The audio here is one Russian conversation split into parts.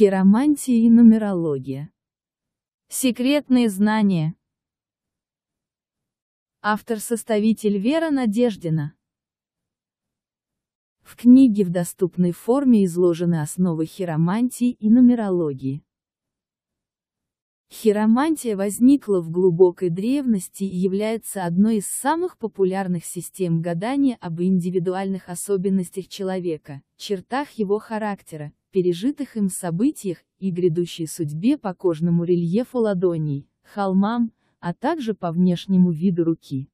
Хиромантия и нумерология. Секретные знания. Автор-составитель Вера Надеждина. В книге в доступной форме изложены основы хиромантии и нумерологии. Хиромантия возникла в глубокой древности и является одной из самых популярных систем гадания об индивидуальных особенностях человека, чертах его характера, пережитых им событиях и грядущей судьбе по кожному рельефу ладоней, холмам, а также по внешнему виду руки.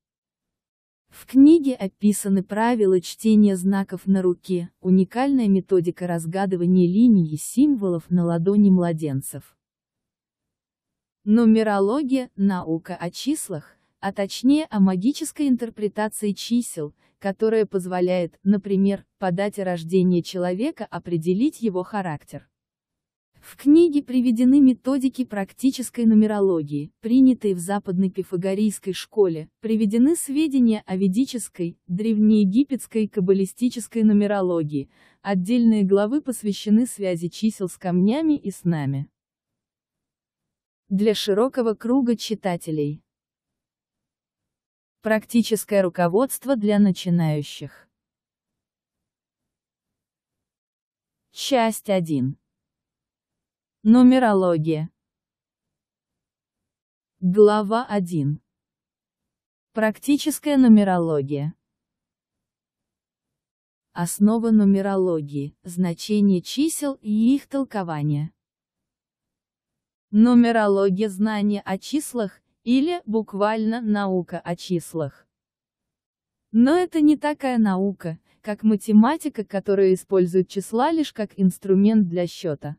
В книге описаны правила чтения знаков на руке, уникальная методика разгадывания линий и символов на ладони младенцев. Нумерология – наука о числах, а точнее о магической интерпретации чисел, которая позволяет, например, по дате рождения человека определить его характер. В книге приведены методики практической нумерологии, принятые в западной пифагорийской школе, приведены сведения о ведической, древнеегипетской и каббалистической нумерологии, отдельные главы посвящены связи чисел с камнями и с нами. Для широкого круга читателей Практическое руководство для начинающих. Часть 1. Нумерология. Глава 1. Практическая нумерология. Основа нумерологии, значение чисел и их толкование. Нумерология Знание о числах или, буквально, наука о числах. Но это не такая наука, как математика, которая использует числа лишь как инструмент для счета.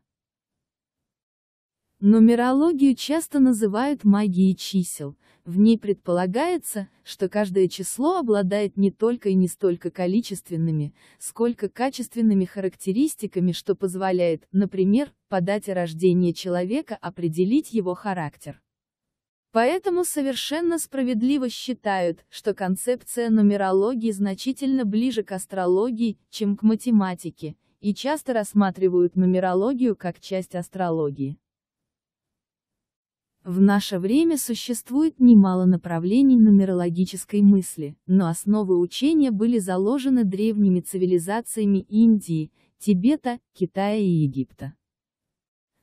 Нумерологию часто называют магией чисел, в ней предполагается, что каждое число обладает не только и не столько количественными, сколько качественными характеристиками, что позволяет, например, по дате рождения человека определить его характер. Поэтому совершенно справедливо считают, что концепция нумерологии значительно ближе к астрологии, чем к математике, и часто рассматривают нумерологию как часть астрологии. В наше время существует немало направлений нумерологической мысли, но основы учения были заложены древними цивилизациями Индии, Тибета, Китая и Египта.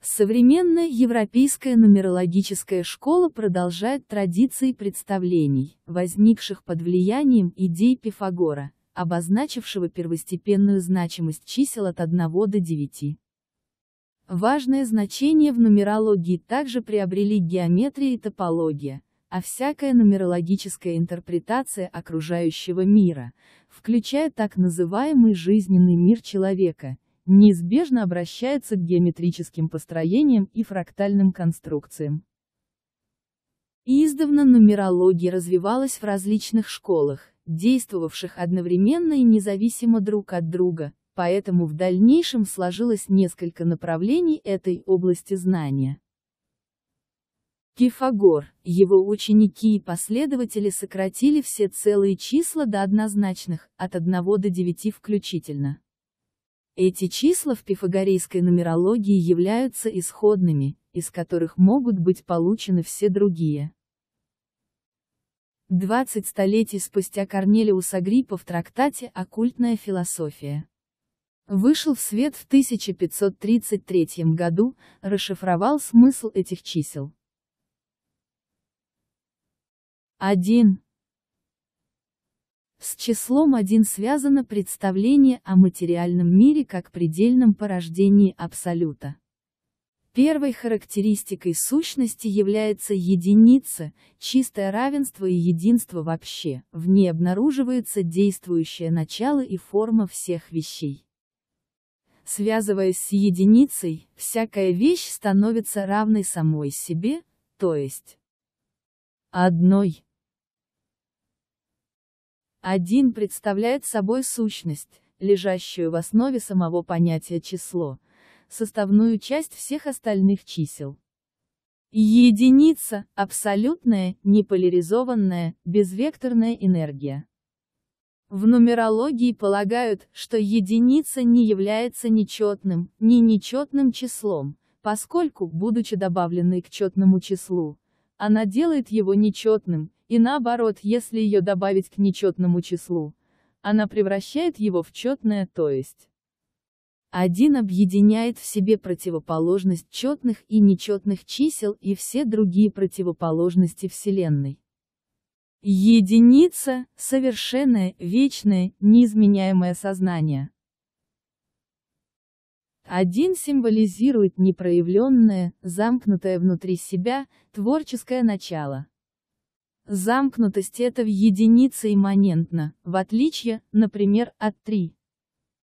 Современная европейская нумерологическая школа продолжает традиции представлений, возникших под влиянием идей Пифагора, обозначившего первостепенную значимость чисел от 1 до 9. Важное значение в нумерологии также приобрели геометрия и топология, а всякая нумерологическая интерпретация окружающего мира, включая так называемый жизненный мир человека – неизбежно обращается к геометрическим построениям и фрактальным конструкциям. Издавна нумерология развивалась в различных школах, действовавших одновременно и независимо друг от друга, поэтому в дальнейшем сложилось несколько направлений этой области знания. Кифагор, его ученики и последователи сократили все целые числа до однозначных, от 1 до 9 включительно. Эти числа в пифагорейской нумерологии являются исходными, из которых могут быть получены все другие. 20 столетий спустя Корнелиус Агриппа в трактате «Оккультная философия» вышел в свет в 1533 году, расшифровал смысл этих чисел. 1. С числом 1 связано представление о материальном мире как предельном порождении Абсолюта. Первой характеристикой сущности является единица, чистое равенство и единство вообще, в ней обнаруживается действующее начало и форма всех вещей. Связываясь с единицей, всякая вещь становится равной самой себе, то есть одной. Один представляет собой сущность, лежащую в основе самого понятия число, составную часть всех остальных чисел. Единица – абсолютная, неполяризованная, безвекторная энергия. В нумерологии полагают, что единица не является нечетным, ни нечетным числом, поскольку, будучи добавленной к четному числу, она делает его нечетным, и наоборот, если ее добавить к нечетному числу, она превращает его в четное, то есть. Один объединяет в себе противоположность четных и нечетных чисел и все другие противоположности Вселенной. Единица – совершенное, вечное, неизменяемое сознание. Один символизирует непроявленное, замкнутое внутри себя, творческое начало. Замкнутость это в единице имманентна, в отличие, например, от 3.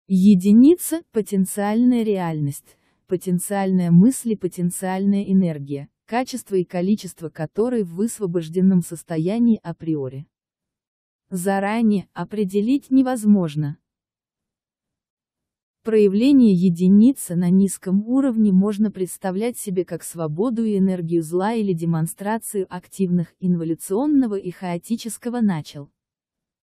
Единица – потенциальная реальность, потенциальная мысль и потенциальная энергия, качество и количество которой в высвобожденном состоянии априори. Заранее определить невозможно, Проявление единицы на низком уровне можно представлять себе как свободу и энергию зла или демонстрацию активных инволюционного и хаотического начал.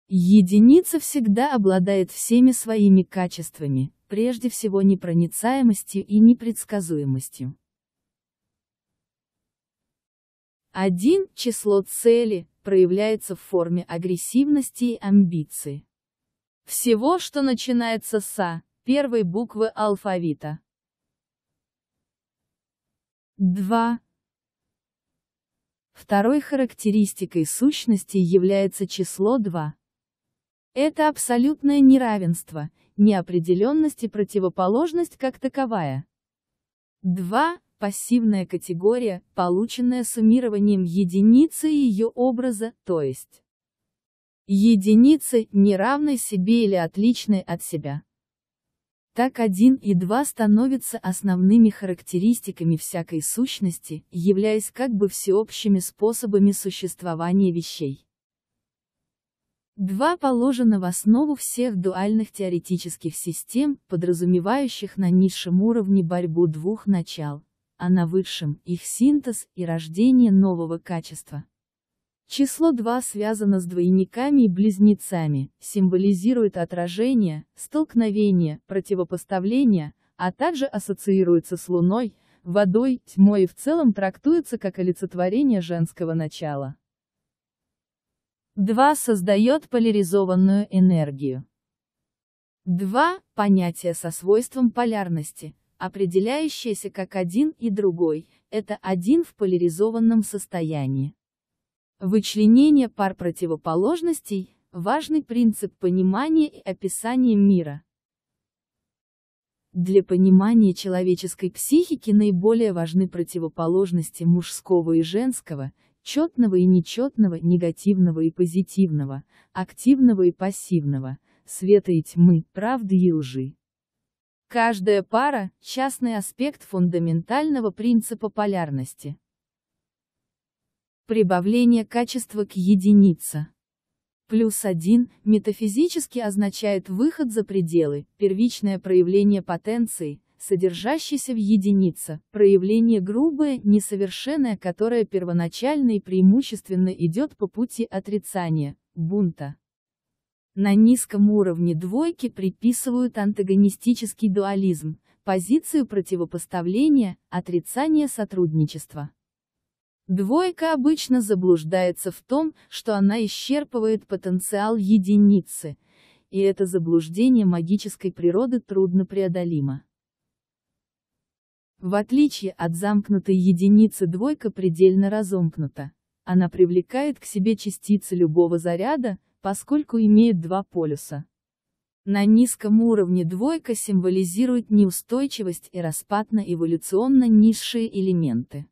Единица всегда обладает всеми своими качествами, прежде всего непроницаемостью и непредсказуемостью. 1. Число цели, проявляется в форме агрессивности и амбиции. Всего, что начинается с «а», первой буквы алфавита. Два. Второй характеристикой сущности является число 2. Это абсолютное неравенство, неопределенность и противоположность как таковая. 2. Пассивная категория, полученная суммированием единицы и ее образа, то есть единицы, не равной себе или отличной от себя. Так 1 и 2 становятся основными характеристиками всякой сущности, являясь как бы всеобщими способами существования вещей. 2 положено в основу всех дуальных теоретических систем, подразумевающих на низшем уровне борьбу двух начал, а на высшем – их синтез и рождение нового качества. Число 2 связано с двойниками и близнецами, символизирует отражение, столкновение, противопоставление, а также ассоциируется с Луной, водой, тьмой и в целом трактуется как олицетворение женского начала. 2 создает поляризованную энергию. 2 – понятие со свойством полярности, определяющееся как один и другой, это один в поляризованном состоянии. Вычленение пар противоположностей – важный принцип понимания и описания мира. Для понимания человеческой психики наиболее важны противоположности мужского и женского, четного и нечетного, негативного и позитивного, активного и пассивного, света и тьмы, правды и лжи. Каждая пара – частный аспект фундаментального принципа полярности. Прибавление качества к единице. Плюс один метафизически означает выход за пределы, первичное проявление потенции, содержащейся в единице, проявление грубое, несовершенное, которое первоначально и преимущественно идет по пути отрицания, бунта. На низком уровне двойки приписывают антагонистический дуализм, позицию противопоставления, отрицания сотрудничества. Двойка обычно заблуждается в том, что она исчерпывает потенциал единицы, и это заблуждение магической природы трудно преодолимо. В отличие от замкнутой единицы двойка предельно разомкнута. Она привлекает к себе частицы любого заряда, поскольку имеет два полюса. На низком уровне двойка символизирует неустойчивость и распад на эволюционно низшие элементы.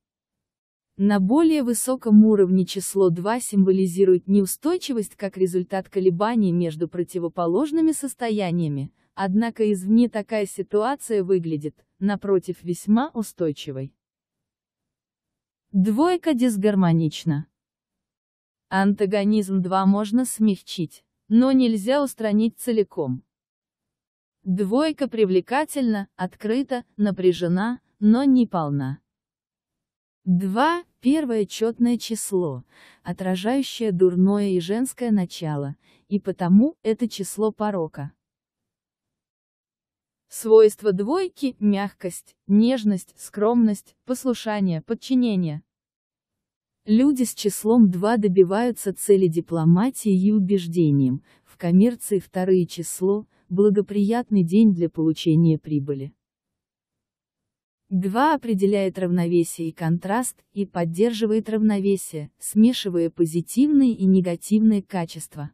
На более высоком уровне число 2 символизирует неустойчивость как результат колебаний между противоположными состояниями, однако извне такая ситуация выглядит, напротив, весьма устойчивой. Двойка дисгармонична. Антагонизм 2 можно смягчить, но нельзя устранить целиком. Двойка привлекательна, открыта, напряжена, но не полна. 2. Первое четное число, отражающее дурное и женское начало, и потому это число порока. Свойства двойки – мягкость, нежность, скромность, послушание, подчинение. Люди с числом 2 добиваются цели дипломатии и убеждением, в коммерции второе число – благоприятный день для получения прибыли. 2 определяет равновесие и контраст, и поддерживает равновесие, смешивая позитивные и негативные качества.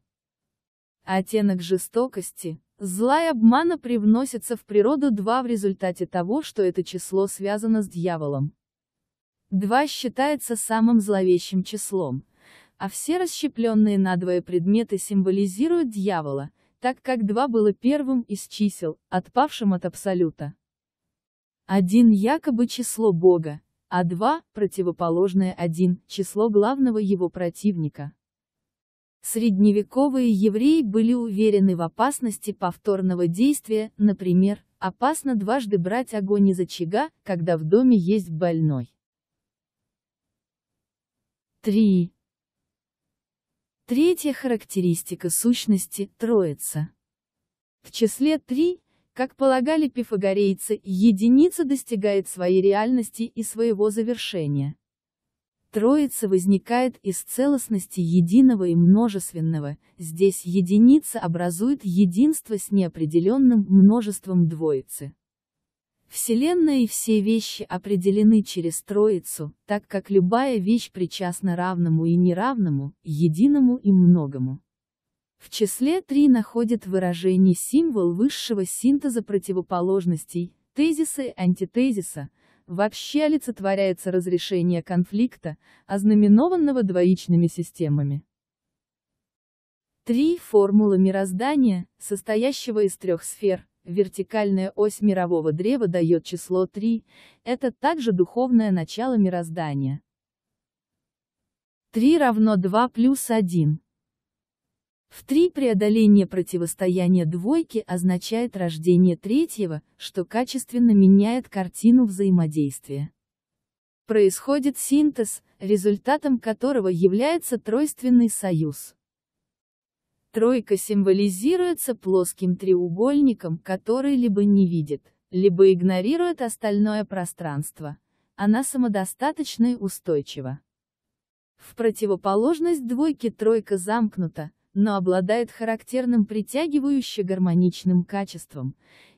Оттенок жестокости, зла и обмана привносится в природу 2 в результате того, что это число связано с дьяволом. 2 считается самым зловещим числом, а все расщепленные на надвое предметы символизируют дьявола, так как 2 было первым из чисел, отпавшим от абсолюта. Один, якобы число Бога, а два, противоположное один, число главного его противника. Средневековые евреи были уверены в опасности повторного действия, например, опасно дважды брать огонь из очага, когда в доме есть больной. 3. Третья характеристика сущности – Троица. В числе 3 как полагали пифагорейцы, единица достигает своей реальности и своего завершения. Троица возникает из целостности единого и множественного, здесь единица образует единство с неопределенным множеством двоицы. Вселенная и все вещи определены через Троицу, так как любая вещь причастна равному и неравному, единому и многому. В числе 3 находят выражение символ высшего синтеза противоположностей, тезиса и антитезиса, вообще олицетворяется разрешение конфликта, ознаменованного двоичными системами. Три формулы мироздания, состоящего из трех сфер, вертикальная ось мирового древа дает число 3, это также духовное начало мироздания. 3 равно 2 плюс 1. В три преодоление противостояния двойки означает рождение третьего, что качественно меняет картину взаимодействия. Происходит синтез, результатом которого является тройственный союз. Тройка символизируется плоским треугольником, который либо не видит, либо игнорирует остальное пространство. Она самодостаточна и устойчива. В противоположность двойке тройка замкнута, но обладает характерным притягивающим гармоничным качеством,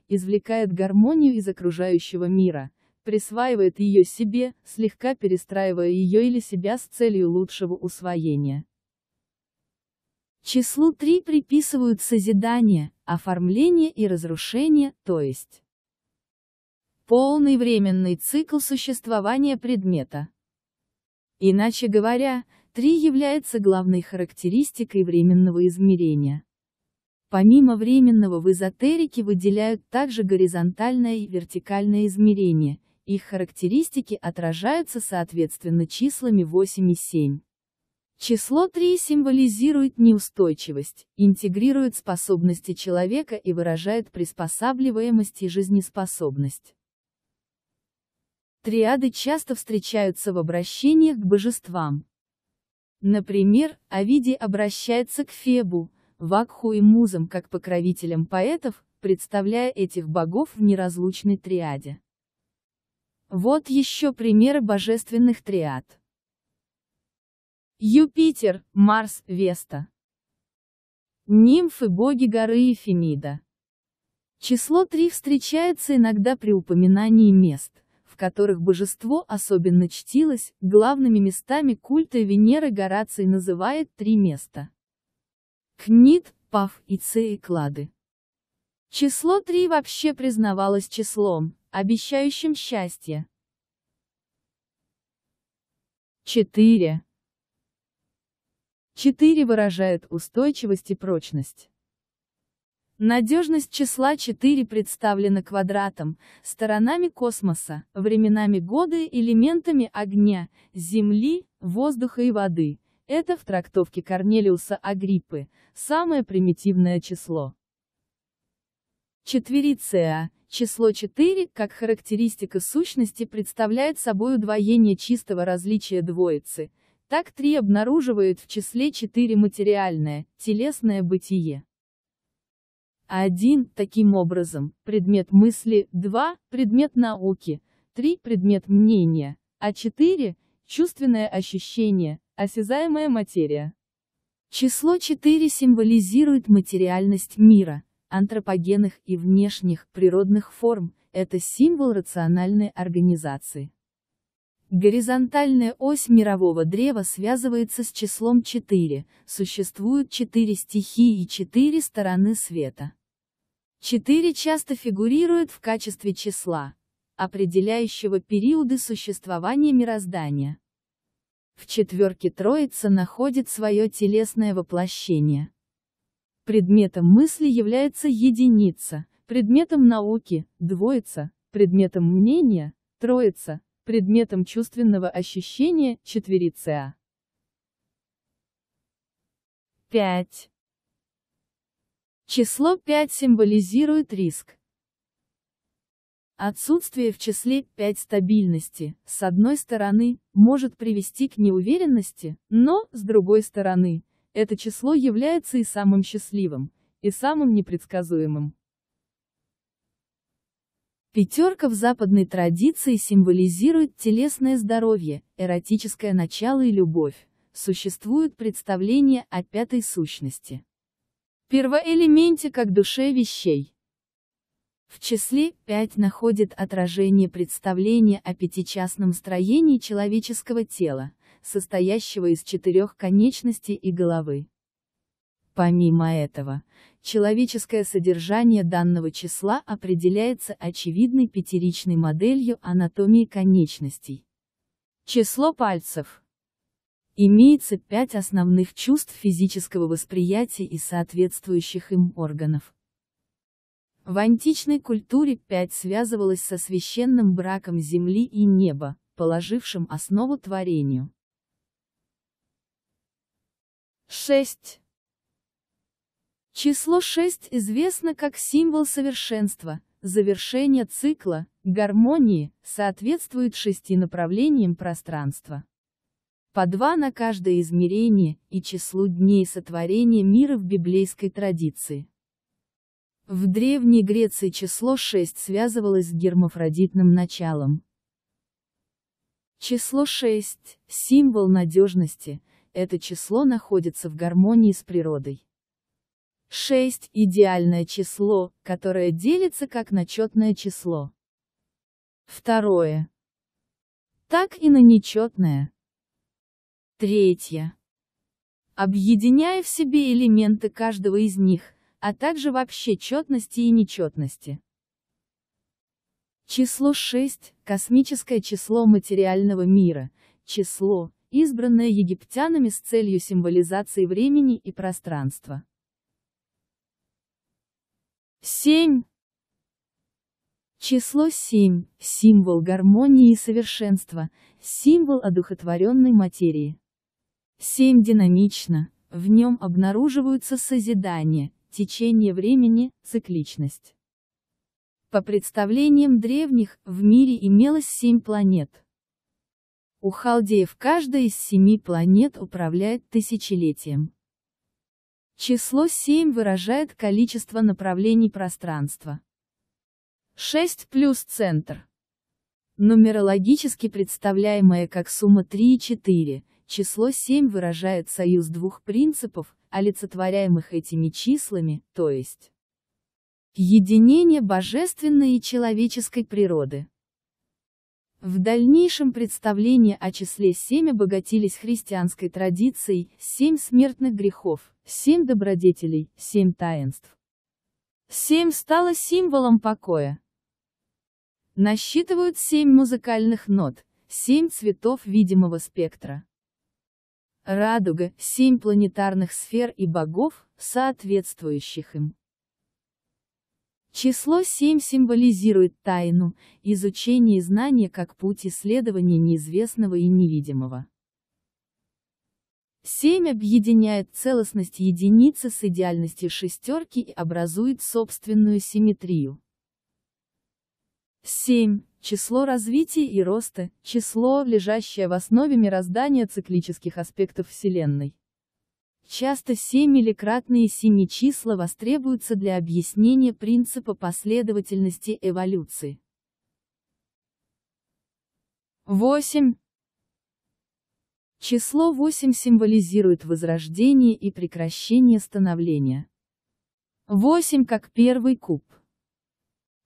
извлекает гармонию из окружающего мира, присваивает ее себе, слегка перестраивая ее или себя с целью лучшего усвоения. Числу 3 приписывают созидание, оформление и разрушение, то есть полный временный цикл существования предмета. Иначе говоря, 3 является главной характеристикой временного измерения. Помимо временного в эзотерике выделяют также горизонтальное и вертикальное измерение, их характеристики отражаются соответственно числами 8 и 7. Число 3 символизирует неустойчивость, интегрирует способности человека и выражает приспосабливаемость и жизнеспособность. Триады часто встречаются в обращениях к божествам, Например, Овидий обращается к Фебу, Вакху и Музам как покровителям поэтов, представляя этих богов в неразлучной триаде. Вот еще примеры божественных триад. Юпитер, Марс, Веста. Нимфы боги горы и Фемида. Число 3 встречается иногда при упоминании мест в которых божество особенно чтилось, главными местами культа Венеры Гораций называет три места. Книт, Пав и Цеи клады. Число три вообще признавалось числом, обещающим счастье. 4. 4 выражает устойчивость и прочность. Надежность числа 4 представлена квадратом, сторонами космоса, временами года, элементами огня, земли, воздуха и воды. Это в трактовке Корнелиуса Агриппы, самое примитивное число. Четвериция. А. Число 4, как характеристика сущности, представляет собой удвоение чистого различия двоицы. Так 3 обнаруживают в числе 4 материальное, телесное бытие. 1. Таким образом, предмет мысли, 2. Предмет науки, 3. Предмет мнения, а 4. Чувственное ощущение, осязаемая материя. Число 4 символизирует материальность мира, антропогенных и внешних, природных форм, это символ рациональной организации. Горизонтальная ось мирового древа связывается с числом 4, существуют 4 стихии и 4 стороны света. 4 часто фигурирует в качестве числа, определяющего периоды существования мироздания. В четверке Троица находит свое телесное воплощение. Предметом мысли является единица, предметом науки – двоица, предметом мнения – троица, предметом чувственного ощущения, четверица. 5. Число 5 символизирует риск. Отсутствие в числе 5 стабильности, с одной стороны, может привести к неуверенности, но, с другой стороны, это число является и самым счастливым, и самым непредсказуемым. Пятерка в западной традиции символизирует телесное здоровье, эротическое начало и любовь. Существует представление о пятой сущности. Первоэлементе как душе вещей. В числе 5 находит отражение представления о пятичастном строении человеческого тела, состоящего из четырех конечностей и головы. Помимо этого, Человеческое содержание данного числа определяется очевидной пятеричной моделью анатомии конечностей. Число пальцев. Имеется пять основных чувств физического восприятия и соответствующих им органов. В античной культуре пять связывалось со священным браком земли и неба, положившим основу творению. 6. Число 6 известно как символ совершенства, завершения цикла, гармонии, соответствует шести направлениям пространства. По два на каждое измерение и числу дней сотворения мира в библейской традиции. В Древней Греции число 6 связывалось с гермафродитным началом. Число 6 – символ надежности, это число находится в гармонии с природой. 6 – идеальное число, которое делится как на четное число. Второе. Так и на нечетное. Третье. Объединяя в себе элементы каждого из них, а также вообще четности и нечетности. Число 6 – космическое число материального мира, число, избранное египтянами с целью символизации времени и пространства. Семь. Число семь – символ гармонии и совершенства, символ одухотворенной материи. Семь динамично, в нем обнаруживаются созидание, течение времени, цикличность. По представлениям древних, в мире имелось семь планет. У халдеев каждая из семи планет управляет тысячелетием. Число 7 выражает количество направлений пространства. 6 плюс центр. Нумерологически представляемое как сумма 3 и 4, число 7 выражает союз двух принципов, олицетворяемых этими числами, то есть единение божественной и человеческой природы. В дальнейшем представления о числе семь обогатились христианской традицией, семь смертных грехов, семь добродетелей, семь таинств. Семь стало символом покоя. Насчитывают семь музыкальных нот, семь цветов видимого спектра. Радуга – семь планетарных сфер и богов, соответствующих им. Число 7 символизирует тайну, изучение и знание как путь исследования неизвестного и невидимого. 7 объединяет целостность единицы с идеальностью шестерки и образует собственную симметрию. 7. Число развития и роста, число, лежащее в основе мироздания циклических аспектов Вселенной. Часто семь- или кратные семи числа востребуются для объяснения принципа последовательности эволюции. 8. Число 8 символизирует возрождение и прекращение становления. 8 как первый куб.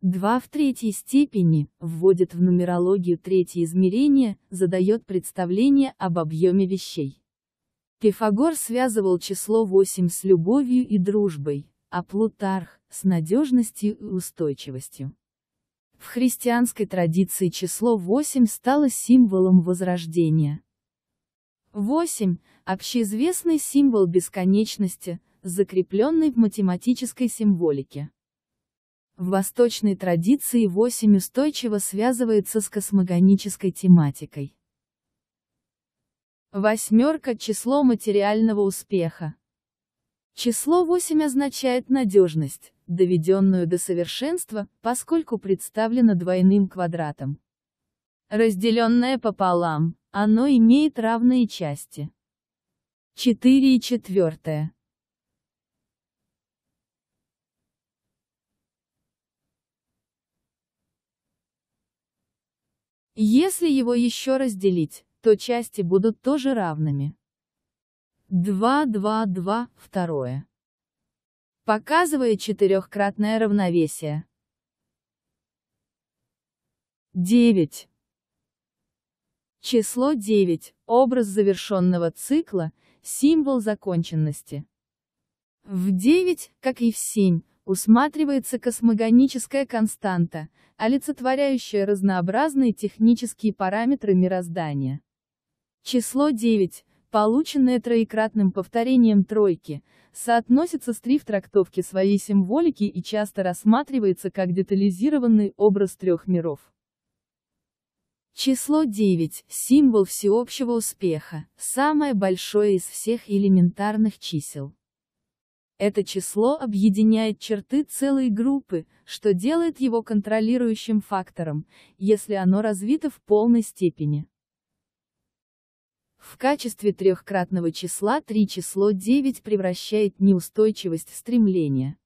2 в третьей степени, вводит в нумерологию третье измерение, задает представление об объеме вещей. Пифагор связывал число 8 с любовью и дружбой, а Плутарх – с надежностью и устойчивостью. В христианской традиции число 8 стало символом возрождения. 8 – общеизвестный символ бесконечности, закрепленный в математической символике. В восточной традиции 8 устойчиво связывается с космогонической тематикой. Восьмерка – число материального успеха. Число 8 означает надежность, доведенную до совершенства, поскольку представлено двойным квадратом. Разделенное пополам, оно имеет равные части. 4 и 4. Если его еще разделить, то части будут тоже равными. 2, 2, 2, второе. Показывая четырехкратное равновесие. 9. Число 9, образ завершенного цикла, символ законченности. В 9, как и в 7, усматривается космогоническая константа, олицетворяющая разнообразные технические параметры мироздания. Число 9, полученное троекратным повторением тройки, соотносится с 3 в трактовке своей символики и часто рассматривается как детализированный образ трех миров. Число 9 – символ всеобщего успеха, самое большое из всех элементарных чисел. Это число объединяет черты целой группы, что делает его контролирующим фактором, если оно развито в полной степени. В качестве трехкратного числа 3 число 9 превращает неустойчивость в стремление.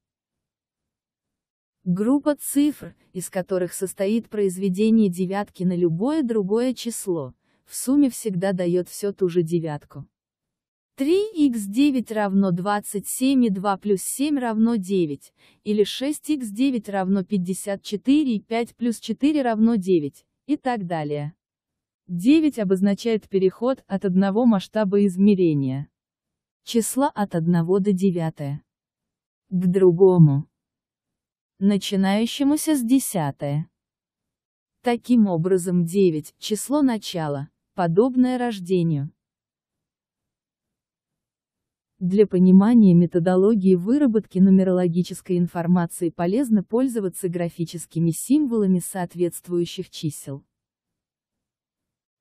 Группа цифр, из которых состоит произведение девятки на любое другое число, в сумме всегда дает все ту же девятку. 3х9 равно 27 и 2 плюс 7 равно 9, или 6х9 равно 54 и 5 плюс 4 равно 9, и так далее. 9 обозначает переход от одного масштаба измерения числа от 1 до 9 к другому, начинающемуся с 10. Таким образом 9 – число начала, подобное рождению. Для понимания методологии выработки нумерологической информации полезно пользоваться графическими символами соответствующих чисел.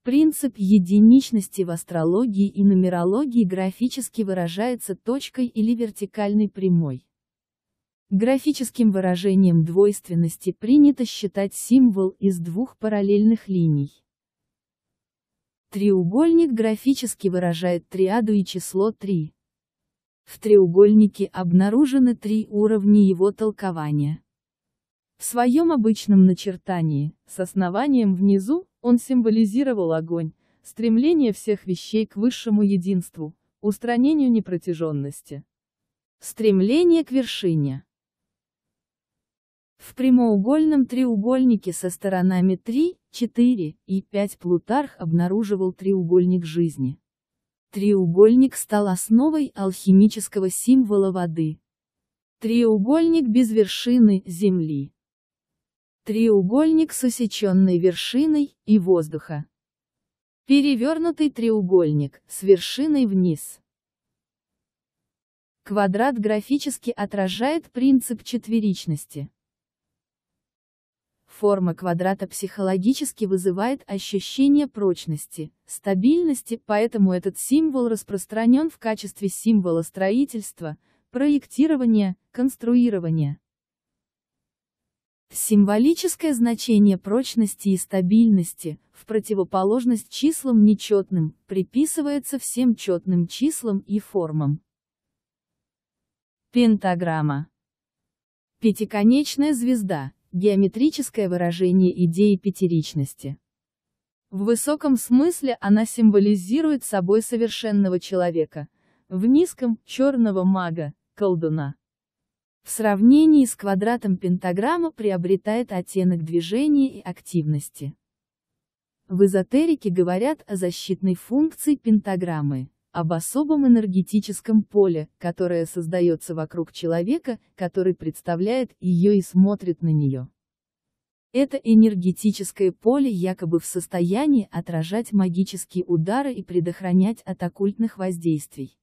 Принцип единичности в астрологии и нумерологии графически выражается точкой или вертикальной прямой. Графическим выражением двойственности принято считать символ из двух параллельных линий. Треугольник графически выражает триаду и число 3. В треугольнике обнаружены три уровня его толкования. В своем обычном начертании, с основанием внизу, он символизировал огонь, стремление всех вещей к высшему единству, устранению непротяженности. Стремление к вершине. В прямоугольном треугольнике со сторонами 3, 4 и 5 Плутарх обнаруживал треугольник жизни. Треугольник стал основой алхимического символа воды. Треугольник без вершины – земли треугольник с усеченной вершиной и воздуха. Перевернутый треугольник, с вершиной вниз. Квадрат графически отражает принцип четверичности. Форма квадрата психологически вызывает ощущение прочности, стабильности, поэтому этот символ распространен в качестве символа строительства, проектирования, конструирования. Символическое значение прочности и стабильности, в противоположность числам нечетным, приписывается всем четным числам и формам. Пентаграмма. Пятиконечная звезда – геометрическое выражение идеи пятеричности. В высоком смысле она символизирует собой совершенного человека, в низком – черного мага, колдуна. В сравнении с квадратом пентаграмма приобретает оттенок движения и активности. В эзотерике говорят о защитной функции пентаграммы, об особом энергетическом поле, которое создается вокруг человека, который представляет ее и смотрит на нее. Это энергетическое поле якобы в состоянии отражать магические удары и предохранять от оккультных воздействий.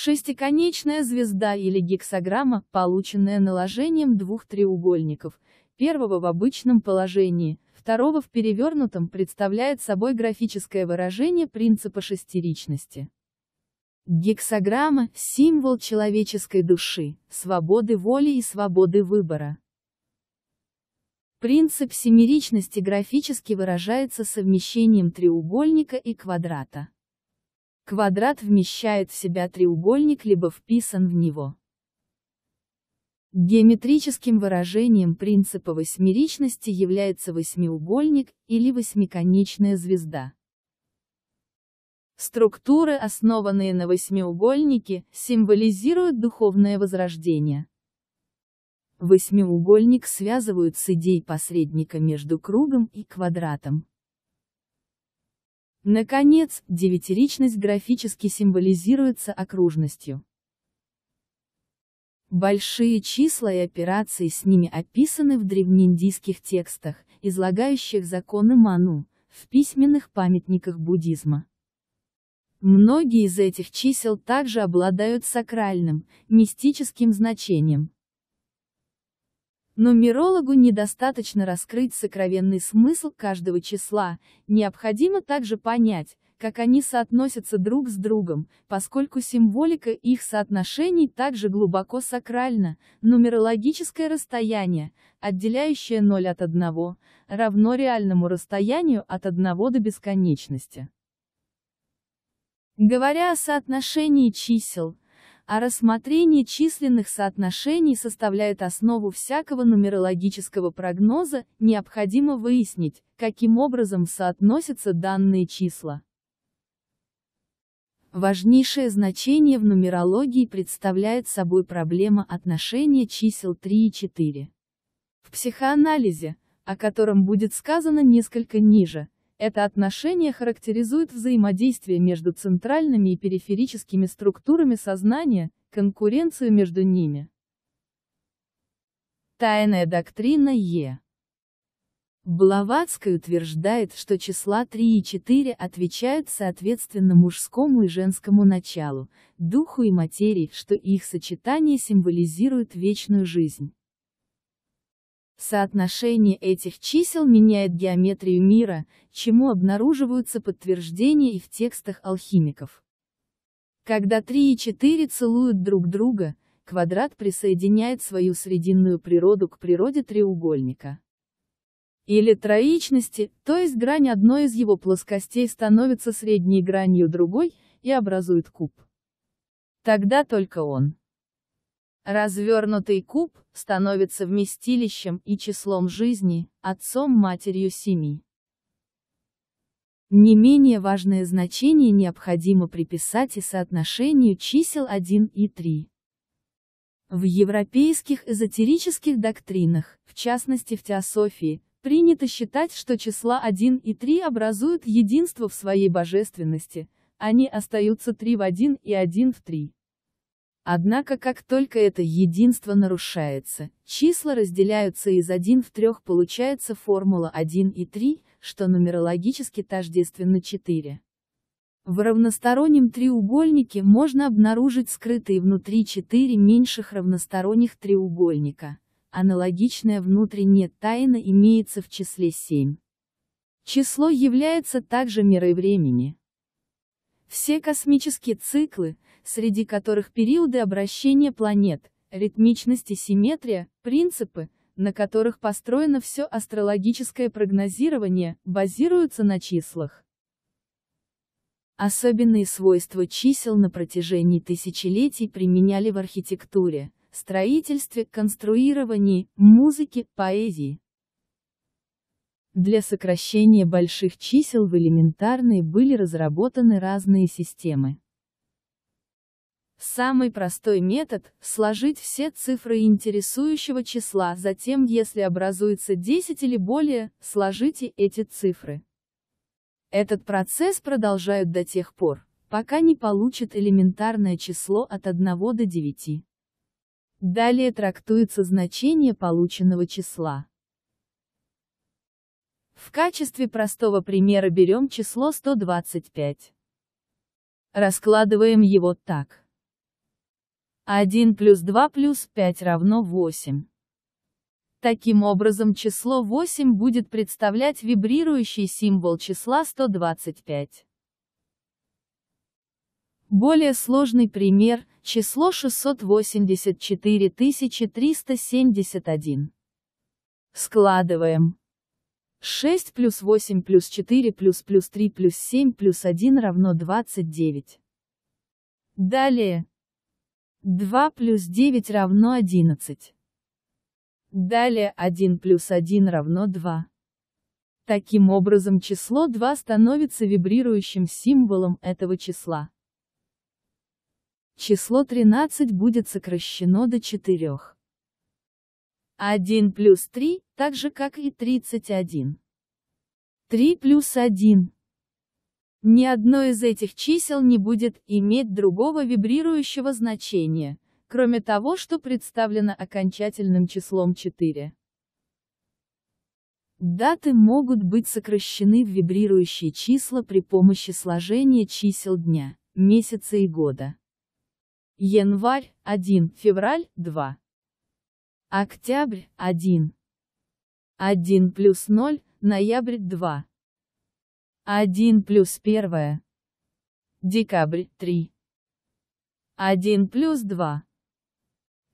Шестиконечная звезда или гексаграмма, полученная наложением двух треугольников, первого в обычном положении, второго в перевернутом, представляет собой графическое выражение принципа шестеричности. Гексаграмма – символ человеческой души, свободы воли и свободы выбора. Принцип семеричности графически выражается совмещением треугольника и квадрата. Квадрат вмещает в себя треугольник либо вписан в него. Геометрическим выражением принципа восьмеричности является восьмиугольник или восьмиконечная звезда. Структуры, основанные на восьмиугольнике, символизируют духовное возрождение. Восьмиугольник связывают с идеей посредника между кругом и квадратом. Наконец, девятеричность графически символизируется окружностью. Большие числа и операции с ними описаны в древнеиндийских текстах, излагающих законы Ману, в письменных памятниках буддизма. Многие из этих чисел также обладают сакральным, мистическим значением, Нумерологу недостаточно раскрыть сокровенный смысл каждого числа, необходимо также понять, как они соотносятся друг с другом, поскольку символика их соотношений также глубоко сакральна, нумерологическое расстояние, отделяющее 0 от 1, равно реальному расстоянию от 1 до бесконечности. Говоря о соотношении чисел, а рассмотрение численных соотношений составляет основу всякого нумерологического прогноза, необходимо выяснить, каким образом соотносятся данные числа. Важнейшее значение в нумерологии представляет собой проблема отношения чисел 3 и 4. В психоанализе, о котором будет сказано несколько ниже, это отношение характеризует взаимодействие между центральными и периферическими структурами сознания, конкуренцию между ними. Тайная доктрина Е. Блаватская утверждает, что числа 3 и 4 отвечают соответственно мужскому и женскому началу, духу и материи, что их сочетание символизирует вечную жизнь. Соотношение этих чисел меняет геометрию мира, чему обнаруживаются подтверждения и в текстах алхимиков. Когда 3 и 4 целуют друг друга, квадрат присоединяет свою срединную природу к природе треугольника. Или троичности, то есть грань одной из его плоскостей становится средней гранью другой, и образует куб. Тогда только он. Развернутый куб становится вместилищем и числом жизни, отцом-матерью семьи. Не менее важное значение необходимо приписать и соотношению чисел 1 и 3. В европейских эзотерических доктринах, в частности в теософии, принято считать, что числа 1 и 3 образуют единство в своей божественности, они остаются 3 в 1 и 1 в 3. Однако как только это единство нарушается, числа разделяются из 1 в 3 получается формула 1 и 3, что нумерологически тождественно 4. В равностороннем треугольнике можно обнаружить скрытые внутри 4 меньших равносторонних треугольника. Аналогичная внутренняя тайна имеется в числе 7. Число является также мерой времени, все космические циклы, среди которых периоды обращения планет, ритмичность и симметрия, принципы, на которых построено все астрологическое прогнозирование, базируются на числах. Особенные свойства чисел на протяжении тысячелетий применяли в архитектуре, строительстве, конструировании, музыке, поэзии. Для сокращения больших чисел в элементарной были разработаны разные системы. Самый простой метод – сложить все цифры интересующего числа, затем если образуется 10 или более, сложите эти цифры. Этот процесс продолжают до тех пор, пока не получат элементарное число от 1 до 9. Далее трактуется значение полученного числа. В качестве простого примера берем число 125. Раскладываем его так. 1 плюс 2 плюс 5 равно 8. Таким образом число 8 будет представлять вибрирующий символ числа 125. Более сложный пример – число 684 371. Складываем. 6 плюс 8 плюс 4 плюс плюс 3 плюс 7 плюс 1 равно 29. Далее. 2 плюс 9 равно 11. Далее 1 плюс 1 равно 2. Таким образом число 2 становится вибрирующим символом этого числа. Число 13 будет сокращено до 4. 1 плюс 3, так же как и 31. 3 плюс 1. Ни одно из этих чисел не будет иметь другого вибрирующего значения, кроме того, что представлено окончательным числом 4. Даты могут быть сокращены в вибрирующие числа при помощи сложения чисел дня, месяца и года. Январь – 1, февраль – 2. Октябрь 1. 1 плюс 0, ноябрь 2. 1 плюс 1. Декабрь 3. 1 плюс 2.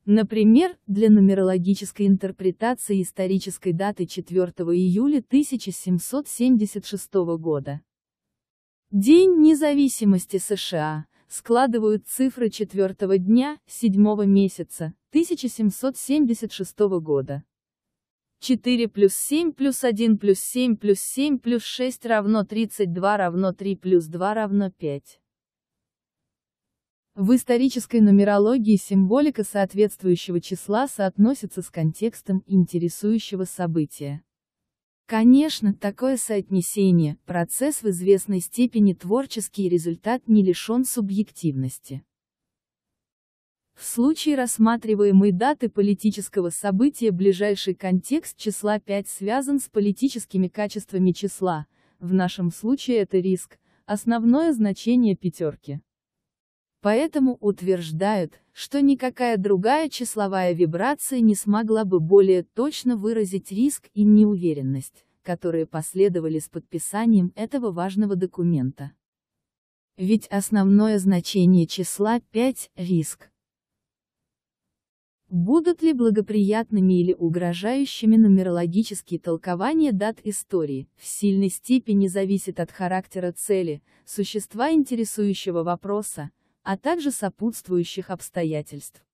Например, для нумерологической интерпретации исторической даты 4 июля 1776 года. День независимости США, складывают цифры четвертого дня, седьмого месяца, 1776 года. 4 плюс 7 плюс 1 плюс 7 плюс 7 плюс 6 равно 32 равно 3 плюс 2 равно 5. В исторической нумерологии символика соответствующего числа соотносится с контекстом интересующего события. Конечно, такое соотнесение, процесс в известной степени творческий результат не лишен субъективности. В случае рассматриваемой даты политического события ближайший контекст числа 5 связан с политическими качествами числа, в нашем случае это риск, основное значение пятерки. Поэтому утверждают, что никакая другая числовая вибрация не смогла бы более точно выразить риск и неуверенность, которые последовали с подписанием этого важного документа. Ведь основное значение числа 5 – риск. Будут ли благоприятными или угрожающими нумерологические толкования дат истории, в сильной степени зависит от характера цели, существа интересующего вопроса, а также сопутствующих обстоятельств.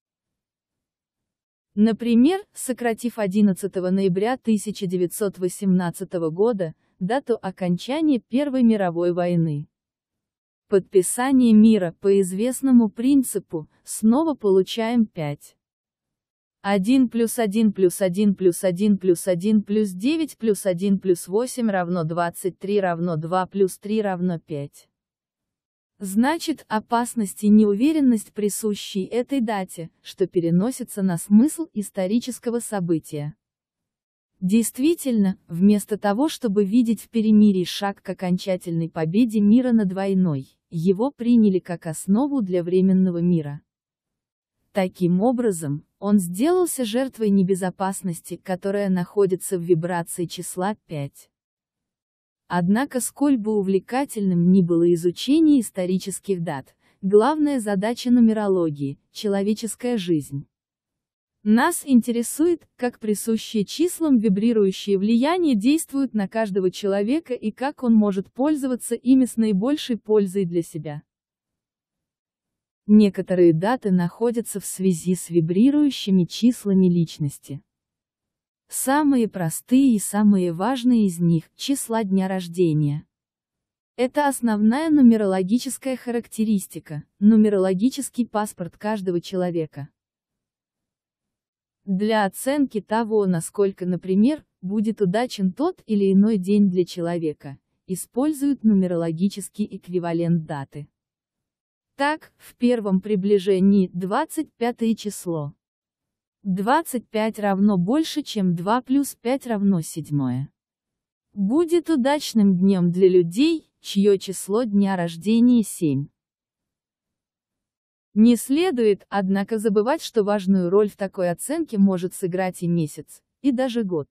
Например, сократив 11 ноября 1918 года, дату окончания Первой мировой войны. Подписание мира по известному принципу, снова получаем 5. 1 плюс 1 плюс 1 плюс 1 плюс 1 плюс 9 плюс 1 плюс 8 равно 23 равно 2 плюс 3 равно 5. Значит, опасность и неуверенность присущи этой дате, что переносится на смысл исторического события. Действительно, вместо того, чтобы видеть в перемирии шаг к окончательной победе мира над войной, его приняли как основу для временного мира. Таким образом, он сделался жертвой небезопасности, которая находится в вибрации числа 5. Однако сколь бы увлекательным ни было изучение исторических дат, главная задача нумерологии – человеческая жизнь. Нас интересует, как присущие числам вибрирующие влияния действуют на каждого человека и как он может пользоваться ими с наибольшей пользой для себя. Некоторые даты находятся в связи с вибрирующими числами личности. Самые простые и самые важные из них – числа дня рождения. Это основная нумерологическая характеристика, нумерологический паспорт каждого человека. Для оценки того, насколько, например, будет удачен тот или иной день для человека, используют нумерологический эквивалент даты. Так, в первом приближении 25 число. 25 равно больше, чем 2 плюс 5 равно 7. Будет удачным днем для людей, чье число дня рождения 7. Не следует, однако, забывать, что важную роль в такой оценке может сыграть и месяц, и даже год.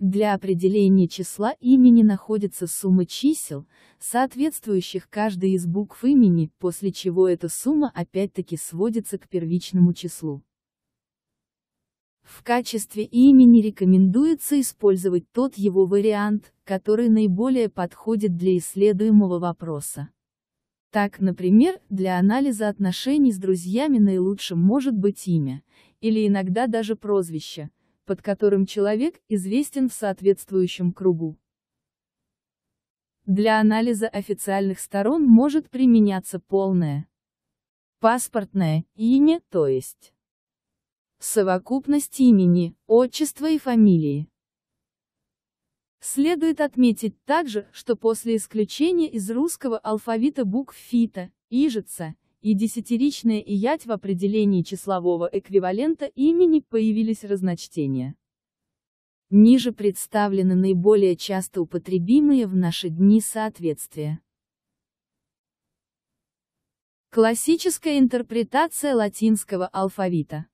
Для определения числа имени находится сумма чисел, соответствующих каждой из букв имени, после чего эта сумма опять-таки сводится к первичному числу. В качестве имени рекомендуется использовать тот его вариант, который наиболее подходит для исследуемого вопроса. Так, например, для анализа отношений с друзьями наилучшим может быть имя, или иногда даже прозвище, под которым человек известен в соответствующем кругу. Для анализа официальных сторон может применяться полное паспортное имя, то есть совокупность имени, отчества и фамилии. Следует отметить также, что после исключения из русского алфавита букв фита, ижица, и десятиричная и ять в определении числового эквивалента имени появились разночтения. Ниже представлены наиболее часто употребимые в наши дни соответствия. Классическая интерпретация латинского алфавита.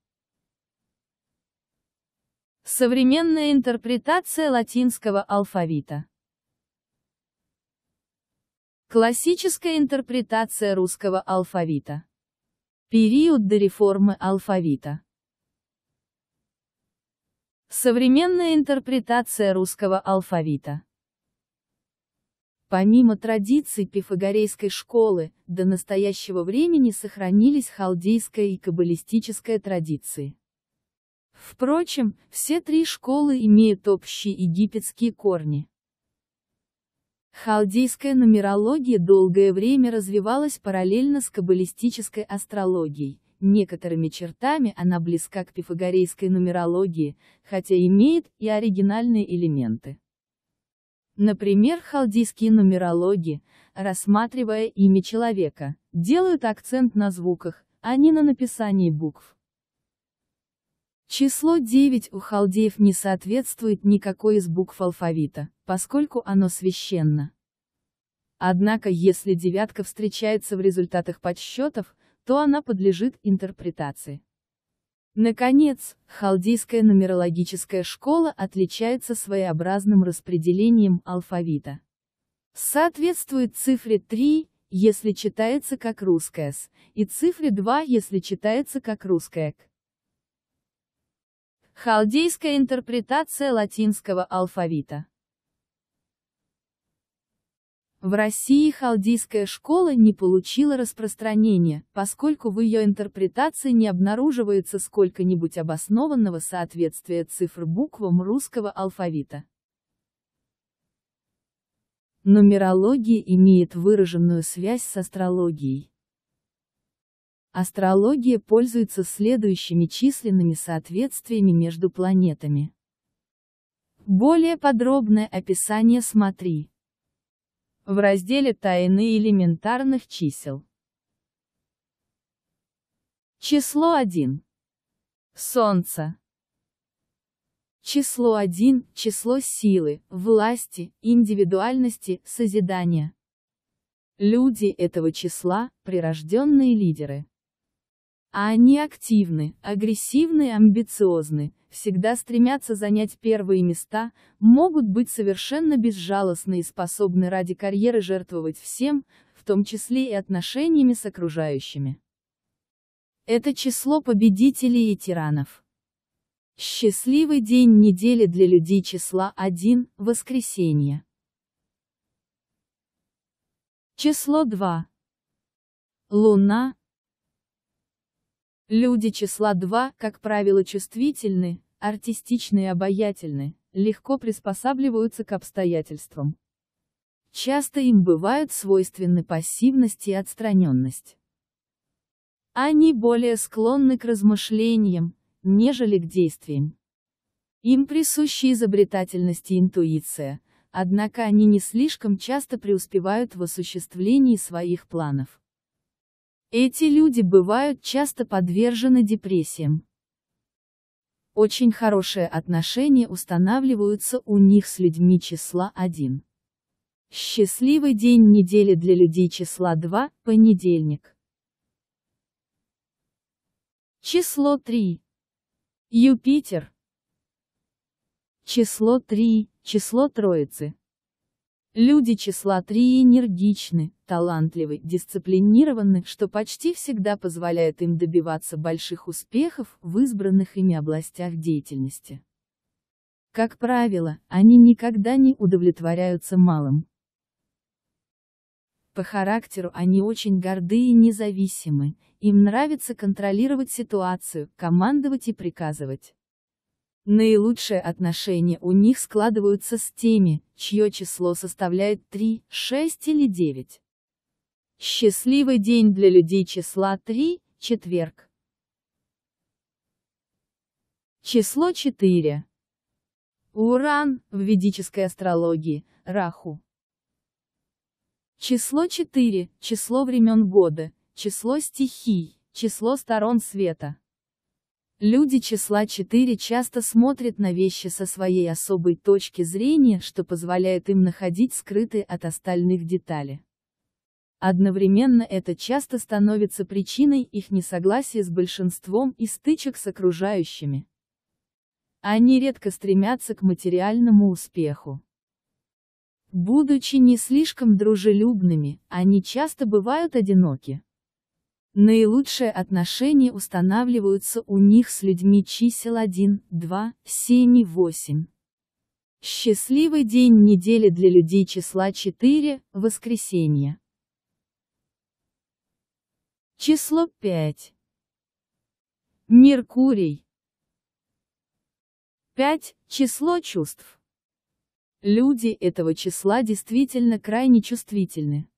Современная интерпретация латинского алфавита. Классическая интерпретация русского алфавита. Период до реформы алфавита. Современная интерпретация русского алфавита. Помимо традиций пифагорейской школы, до настоящего времени сохранились халдейская и каббалистическая традиции. Впрочем, все три школы имеют общие египетские корни. Халдейская нумерология долгое время развивалась параллельно с каббалистической астрологией. Некоторыми чертами она близка к пифагорейской нумерологии, хотя имеет и оригинальные элементы. Например, халдийские нумерологи, рассматривая имя человека, делают акцент на звуках, а не на написании букв. Число 9 у халдеев не соответствует никакой из букв алфавита, поскольку оно священно. Однако если девятка встречается в результатах подсчетов, то она подлежит интерпретации. Наконец, халдейская нумерологическая школа отличается своеобразным распределением алфавита. Соответствует цифре 3, если читается как русская «с», и цифре 2, если читается как русская «к». Халдейская интерпретация латинского алфавита. В России халдейская школа не получила распространения, поскольку в ее интерпретации не обнаруживается сколько-нибудь обоснованного соответствия цифр буквам русского алфавита. Нумерология имеет выраженную связь с астрологией. Астрология пользуется следующими численными соответствиями между планетами. Более подробное описание смотри. В разделе «Тайны элементарных чисел». Число 1. Солнце. Число 1 – число силы, власти, индивидуальности, созидания. Люди этого числа – прирожденные лидеры. А они активны, агрессивны и амбициозны, всегда стремятся занять первые места, могут быть совершенно безжалостны и способны ради карьеры жертвовать всем, в том числе и отношениями с окружающими. Это число победителей и тиранов. Счастливый день недели для людей числа 1, воскресенье. Число 2. Луна, Люди числа 2, как правило, чувствительны, артистичны и обаятельны, легко приспосабливаются к обстоятельствам. Часто им бывают свойственны пассивность и отстраненность. Они более склонны к размышлениям, нежели к действиям. Им присущи изобретательность и интуиция, однако они не слишком часто преуспевают в осуществлении своих планов. Эти люди бывают часто подвержены депрессиям. Очень хорошие отношения устанавливаются у них с людьми числа 1. Счастливый день недели для людей числа 2, понедельник. Число 3. Юпитер. Число 3, число Троицы. Люди числа 3 энергичны, талантливы, дисциплинированы, что почти всегда позволяет им добиваться больших успехов в избранных ими областях деятельности. Как правило, они никогда не удовлетворяются малым. По характеру они очень горды и независимы, им нравится контролировать ситуацию, командовать и приказывать. Наилучшие отношения у них складываются с теми, чье число составляет 3, 6 или 9. Счастливый день для людей числа 3, четверг. Число 4. Уран, в ведической астрологии, Раху. Число 4, число времен года, число стихий, число сторон света. Люди числа 4 часто смотрят на вещи со своей особой точки зрения, что позволяет им находить скрытые от остальных детали. Одновременно это часто становится причиной их несогласия с большинством и стычек с окружающими. Они редко стремятся к материальному успеху. Будучи не слишком дружелюбными, они часто бывают одиноки. Наилучшие отношения устанавливаются у них с людьми чисел 1, 2, 7 и 8. Счастливый день недели для людей числа 4, воскресенье. Число 5. Меркурий. 5. Число чувств. Люди этого числа действительно крайне чувствительны.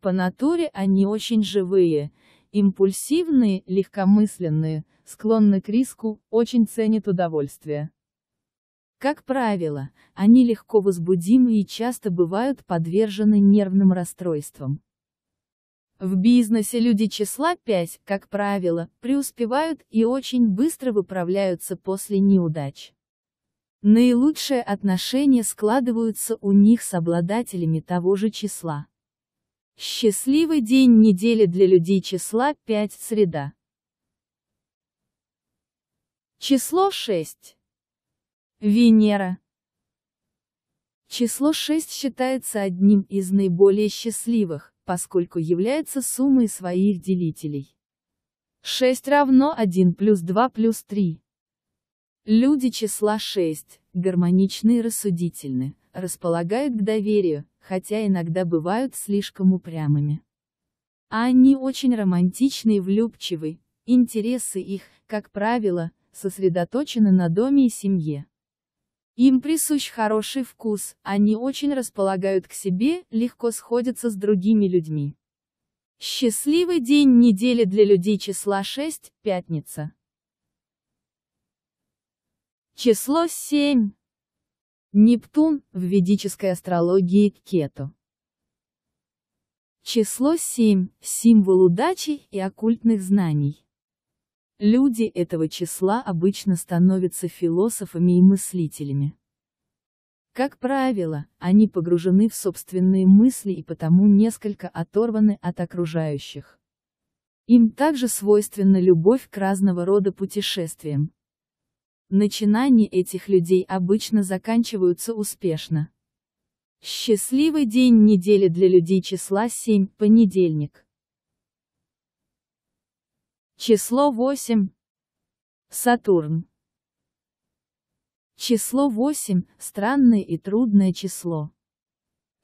По натуре они очень живые, импульсивные, легкомысленные, склонны к риску, очень ценят удовольствие. Как правило, они легко возбудимы и часто бывают подвержены нервным расстройствам. В бизнесе люди числа 5, как правило, преуспевают и очень быстро выправляются после неудач. Наилучшие отношения складываются у них с обладателями того же числа. Счастливый день недели для людей числа 5 среда. Число 6. Венера. Число 6 считается одним из наиболее счастливых, поскольку является суммой своих делителей. 6 равно 1 плюс 2 плюс 3. Люди числа 6, гармоничны и рассудительны, располагают к доверию, хотя иногда бывают слишком упрямыми. А они очень романтичны и влюбчивы, интересы их, как правило, сосредоточены на доме и семье. Им присущ хороший вкус, они очень располагают к себе, легко сходятся с другими людьми. Счастливый день недели для людей числа 6, пятница. Число 7. Нептун, в ведической астрологии Кету. Число 7 – символ удачи и оккультных знаний. Люди этого числа обычно становятся философами и мыслителями. Как правило, они погружены в собственные мысли и потому несколько оторваны от окружающих. Им также свойственна любовь к разного рода путешествиям, Начинания этих людей обычно заканчиваются успешно. Счастливый день недели для людей числа 7, понедельник. Число 8. Сатурн. Число 8 – странное и трудное число.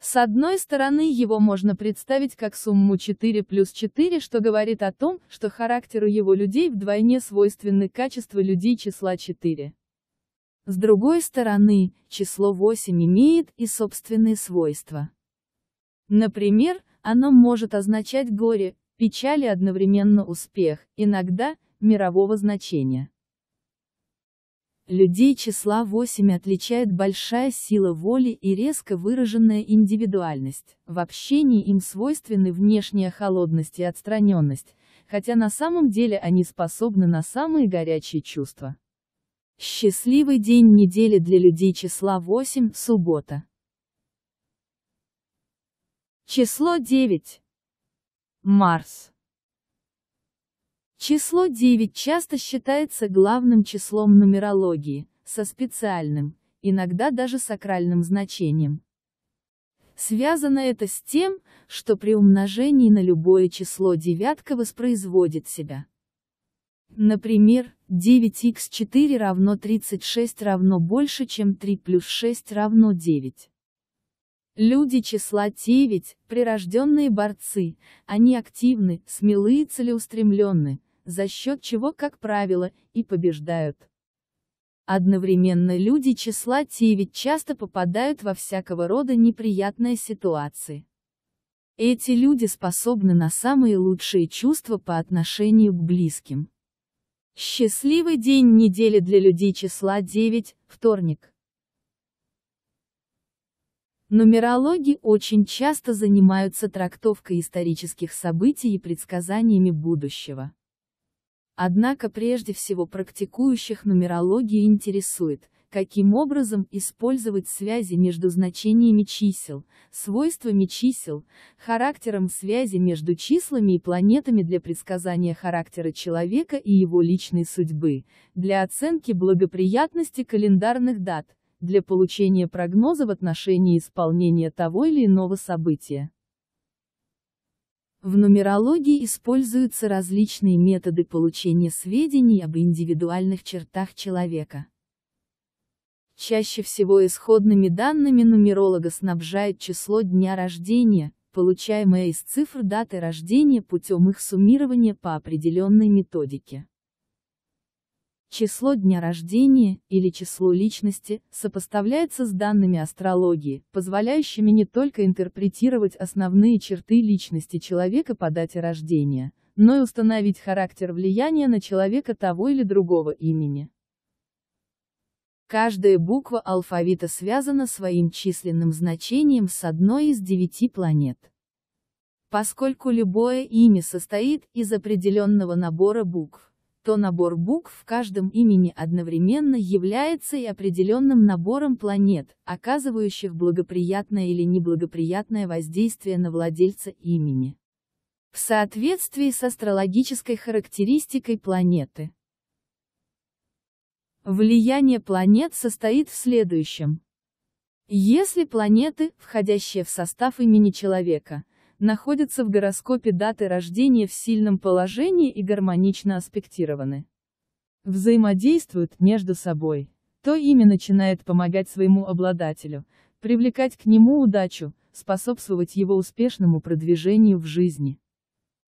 С одной стороны его можно представить как сумму 4 плюс 4, что говорит о том, что характеру его людей вдвойне свойственны качества людей числа 4. С другой стороны, число 8 имеет и собственные свойства. Например, оно может означать горе, печаль и одновременно успех, иногда, мирового значения. Людей числа 8 отличает большая сила воли и резко выраженная индивидуальность. В общении им свойственны внешняя холодность и отстраненность, хотя на самом деле они способны на самые горячие чувства. Счастливый день недели для людей числа 8, суббота. Число 9. Марс. Число 9 часто считается главным числом нумерологии, со специальным, иногда даже сакральным значением. Связано это с тем, что при умножении на любое число девятка воспроизводит себя. Например, 9х4 равно 36 равно больше, чем 3 плюс 6 равно 9. Люди числа 9, прирожденные борцы, они активны, смелые, и целеустремленны, за счет чего, как правило, и побеждают. Одновременно люди числа Ти ведь часто попадают во всякого рода неприятные ситуации. Эти люди способны на самые лучшие чувства по отношению к близким. Счастливый день недели для людей числа 9, вторник. Нумерологи очень часто занимаются трактовкой исторических событий и предсказаниями будущего. Однако прежде всего практикующих нумерологии интересует, каким образом использовать связи между значениями чисел, свойствами чисел, характером связи между числами и планетами для предсказания характера человека и его личной судьбы, для оценки благоприятности календарных дат, для получения прогноза в отношении исполнения того или иного события. В нумерологии используются различные методы получения сведений об индивидуальных чертах человека. Чаще всего исходными данными нумеролога снабжает число дня рождения, получаемое из цифр даты рождения путем их суммирования по определенной методике. Число дня рождения, или число личности, сопоставляется с данными астрологии, позволяющими не только интерпретировать основные черты личности человека по дате рождения, но и установить характер влияния на человека того или другого имени. Каждая буква алфавита связана своим численным значением с одной из девяти планет. Поскольку любое имя состоит из определенного набора букв, то набор букв в каждом имени одновременно является и определенным набором планет, оказывающих благоприятное или неблагоприятное воздействие на владельца имени. В соответствии с астрологической характеристикой планеты. Влияние планет состоит в следующем. Если планеты, входящие в состав имени человека, находятся в гороскопе даты рождения в сильном положении и гармонично аспектированы. Взаимодействуют между собой. То имя начинает помогать своему обладателю, привлекать к нему удачу, способствовать его успешному продвижению в жизни.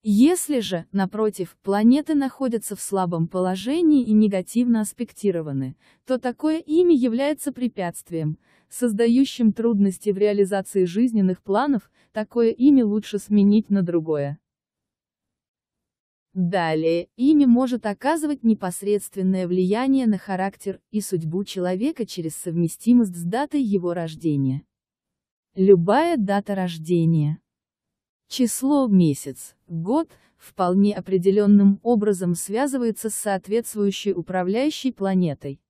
Если же, напротив, планеты находятся в слабом положении и негативно аспектированы, то такое имя является препятствием, создающим трудности в реализации жизненных планов, такое имя лучше сменить на другое. Далее, имя может оказывать непосредственное влияние на характер и судьбу человека через совместимость с датой его рождения. Любая дата рождения Число, месяц, год, вполне определенным образом связывается с соответствующей управляющей планетой.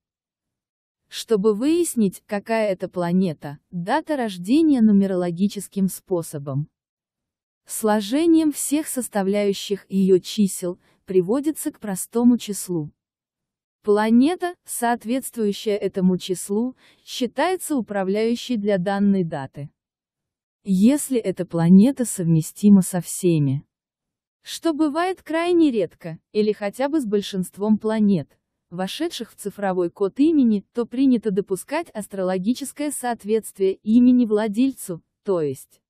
Чтобы выяснить, какая это планета, дата рождения нумерологическим способом. Сложением всех составляющих ее чисел, приводится к простому числу. Планета, соответствующая этому числу, считается управляющей для данной даты если эта планета совместима со всеми. Что бывает крайне редко, или хотя бы с большинством планет, вошедших в цифровой код имени, то принято допускать астрологическое соответствие имени владельцу, то есть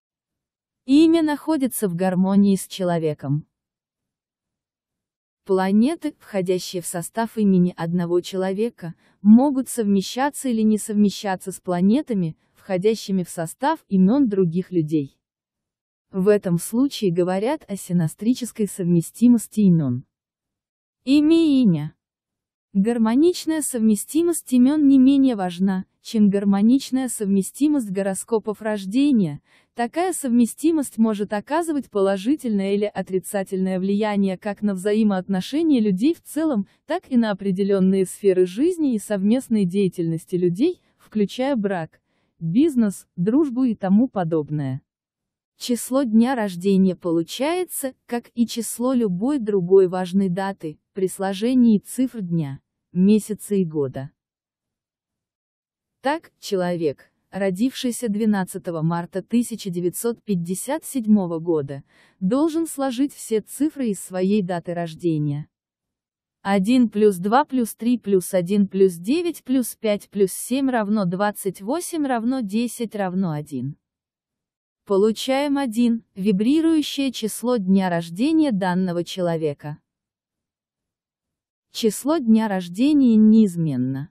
имя находится в гармонии с человеком. Планеты, входящие в состав имени одного человека, могут совмещаться или не совмещаться с планетами, входящими в состав имен других людей. В этом случае говорят о синастрической совместимости имен. Имя и имя. Гармоничная совместимость имен не менее важна, чем гармоничная совместимость гороскопов рождения, такая совместимость может оказывать положительное или отрицательное влияние как на взаимоотношения людей в целом, так и на определенные сферы жизни и совместной деятельности людей, включая брак, бизнес, дружбу и тому подобное. Число дня рождения получается, как и число любой другой важной даты, при сложении цифр дня, месяца и года. Так, человек, родившийся 12 марта 1957 года, должен сложить все цифры из своей даты рождения. 1 плюс 2 плюс 3 плюс 1 плюс 9 плюс 5 плюс 7 равно 28 равно 10 равно 1. Получаем 1, вибрирующее число дня рождения данного человека. Число дня рождения неизменно.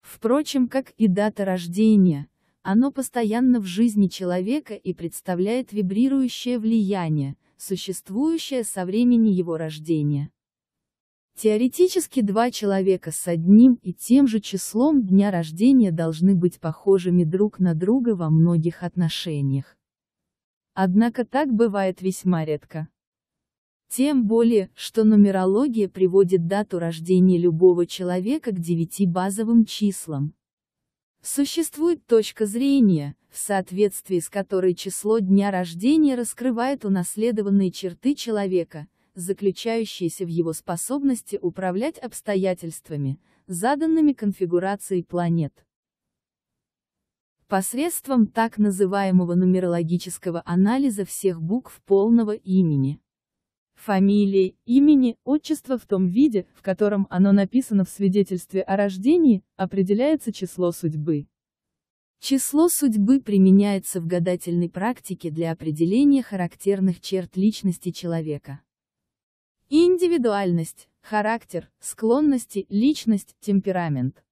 Впрочем, как и дата рождения, оно постоянно в жизни человека и представляет вибрирующее влияние, существующее со времени его рождения. Теоретически два человека с одним и тем же числом дня рождения должны быть похожими друг на друга во многих отношениях. Однако так бывает весьма редко. Тем более, что нумерология приводит дату рождения любого человека к девяти базовым числам. Существует точка зрения, в соответствии с которой число дня рождения раскрывает унаследованные черты человека, заключающееся в его способности управлять обстоятельствами, заданными конфигурацией планет. Посредством так называемого нумерологического анализа всех букв полного имени. Фамилии, имени, отчества в том виде, в котором оно написано в свидетельстве о рождении, определяется число судьбы. Число судьбы применяется в гадательной практике для определения характерных черт личности человека. Индивидуальность, характер, склонности, личность, темперамент.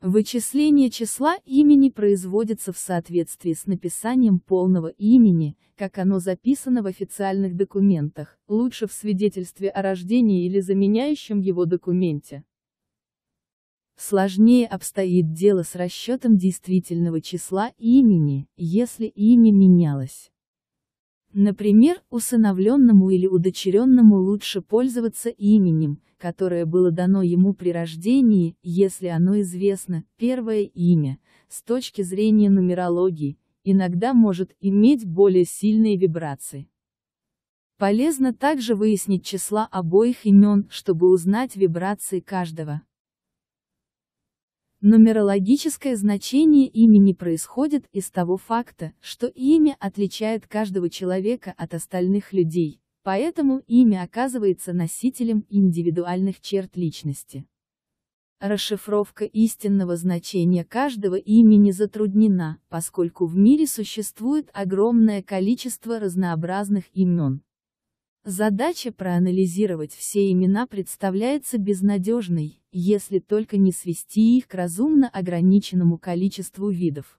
Вычисление числа имени производится в соответствии с написанием полного имени, как оно записано в официальных документах, лучше в свидетельстве о рождении или заменяющем его документе. Сложнее обстоит дело с расчетом действительного числа имени, если имя менялось. Например, усыновленному или удочеренному лучше пользоваться именем, которое было дано ему при рождении, если оно известно, первое имя, с точки зрения нумерологии, иногда может иметь более сильные вибрации. Полезно также выяснить числа обоих имен, чтобы узнать вибрации каждого. Нумерологическое значение имени происходит из того факта, что имя отличает каждого человека от остальных людей, поэтому имя оказывается носителем индивидуальных черт личности. Расшифровка истинного значения каждого имени затруднена, поскольку в мире существует огромное количество разнообразных имен. Задача проанализировать все имена представляется безнадежной, если только не свести их к разумно ограниченному количеству видов.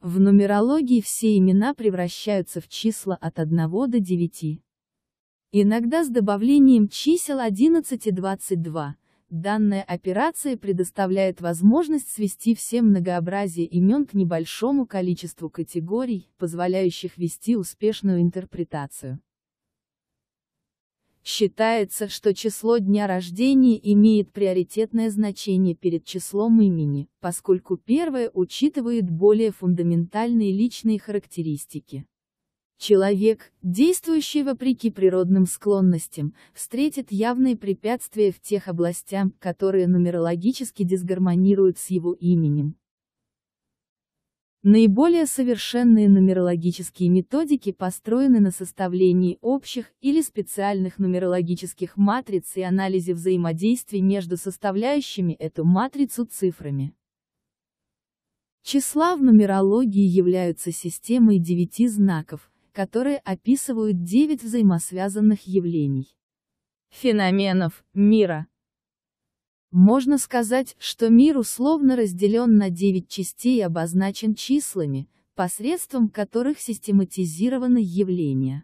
В нумерологии все имена превращаются в числа от 1 до 9. Иногда с добавлением чисел 11 и 22. Данная операция предоставляет возможность свести все многообразие имен к небольшому количеству категорий, позволяющих вести успешную интерпретацию. Считается, что число дня рождения имеет приоритетное значение перед числом имени, поскольку первое учитывает более фундаментальные личные характеристики. Человек, действующий вопреки природным склонностям, встретит явные препятствия в тех областях, которые нумерологически дисгармонируют с его именем. Наиболее совершенные нумерологические методики построены на составлении общих или специальных нумерологических матриц и анализе взаимодействий между составляющими эту матрицу цифрами. Числа в нумерологии являются системой девяти знаков, которые описывают девять взаимосвязанных явлений. Феноменов, мира, можно сказать, что мир условно разделен на 9 частей и обозначен числами, посредством которых систематизированы явления.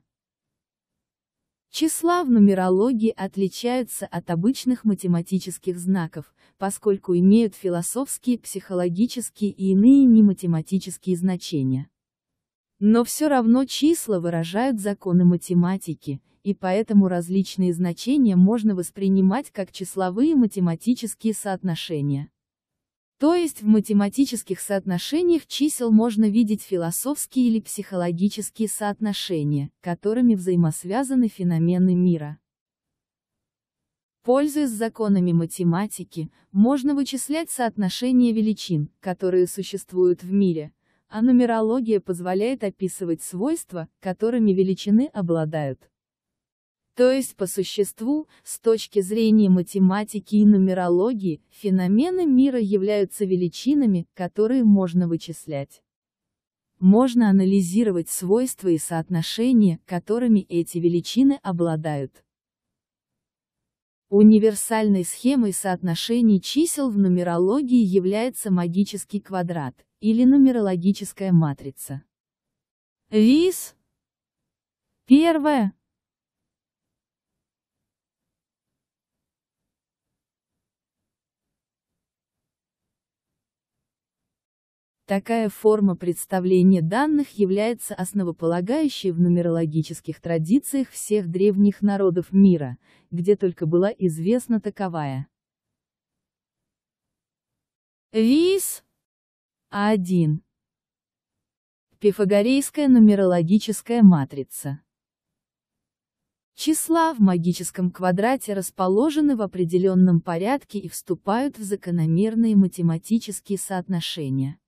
Числа в нумерологии отличаются от обычных математических знаков, поскольку имеют философские, психологические и иные нематематические значения. Но все равно числа выражают законы математики, и поэтому различные значения можно воспринимать как числовые математические соотношения. То есть в математических соотношениях чисел можно видеть философские или психологические соотношения, которыми взаимосвязаны феномены мира. Пользуясь законами математики, можно вычислять соотношения величин, которые существуют в мире, а нумерология позволяет описывать свойства, которыми величины обладают. То есть по существу, с точки зрения математики и нумерологии, феномены мира являются величинами, которые можно вычислять. Можно анализировать свойства и соотношения, которыми эти величины обладают. Универсальной схемой соотношений чисел в нумерологии является магический квадрат, или нумерологическая матрица. ВИС. Первое, Такая форма представления данных является основополагающей в нумерологических традициях всех древних народов мира, где только была известна таковая. Вис 1. Пифагорейская нумерологическая матрица. Числа в магическом квадрате расположены в определенном порядке и вступают в закономерные математические соотношения.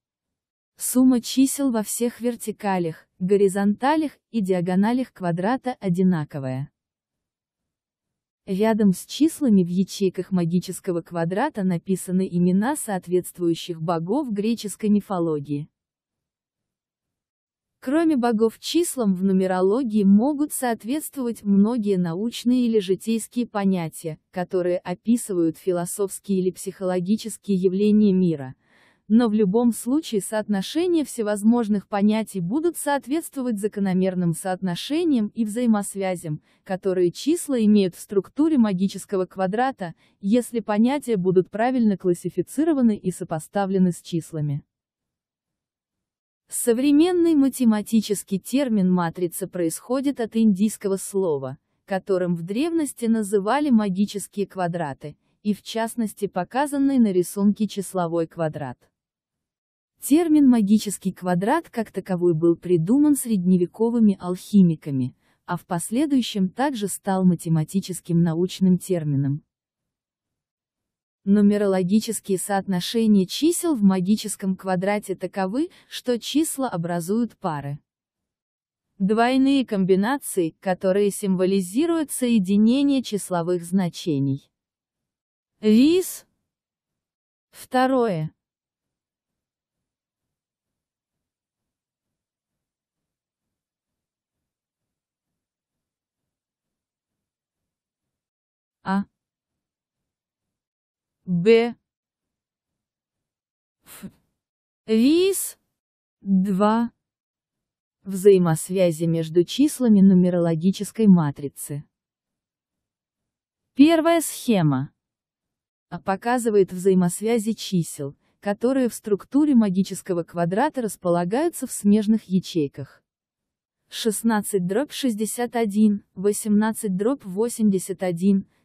Сумма чисел во всех вертикалях, горизонталях и диагоналях квадрата одинаковая. Рядом с числами в ячейках магического квадрата написаны имена соответствующих богов греческой мифологии. Кроме богов числам в нумерологии могут соответствовать многие научные или житейские понятия, которые описывают философские или психологические явления мира, но в любом случае соотношения всевозможных понятий будут соответствовать закономерным соотношениям и взаимосвязям, которые числа имеют в структуре магического квадрата, если понятия будут правильно классифицированы и сопоставлены с числами. Современный математический термин матрица происходит от индийского слова, которым в древности называли магические квадраты, и в частности показанный на рисунке числовой квадрат. Термин «магический квадрат» как таковой был придуман средневековыми алхимиками, а в последующем также стал математическим научным термином. Нумерологические соотношения чисел в магическом квадрате таковы, что числа образуют пары. Двойные комбинации, которые символизируют соединение числовых значений. Вис. Второе. А. Б. Ф. Вис. 2. Взаимосвязи между числами нумерологической матрицы. Первая схема а показывает взаимосвязи чисел, которые в структуре магического квадрата располагаются в смежных ячейках. 16 дробь 61, 18 дробь 81,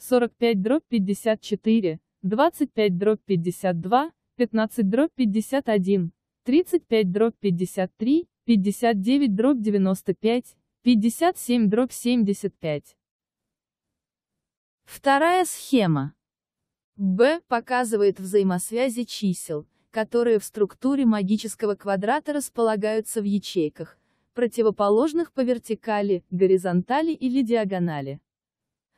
45 дробь 54, 25 дробь 52, 15 дробь 51, 35 дробь 53, 59 дробь 95, 57 дробь 75. Вторая схема. Б показывает взаимосвязи чисел, которые в структуре магического квадрата располагаются в ячейках, противоположных по вертикали, горизонтали или диагонали.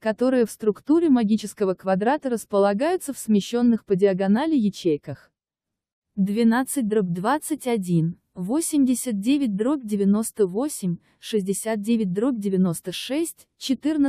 которые в структуре магического квадрата располагаются в смещенных по диагонали ячейках. 12 дробь 21, 89 дробь 98, 69 дробь 96, 14.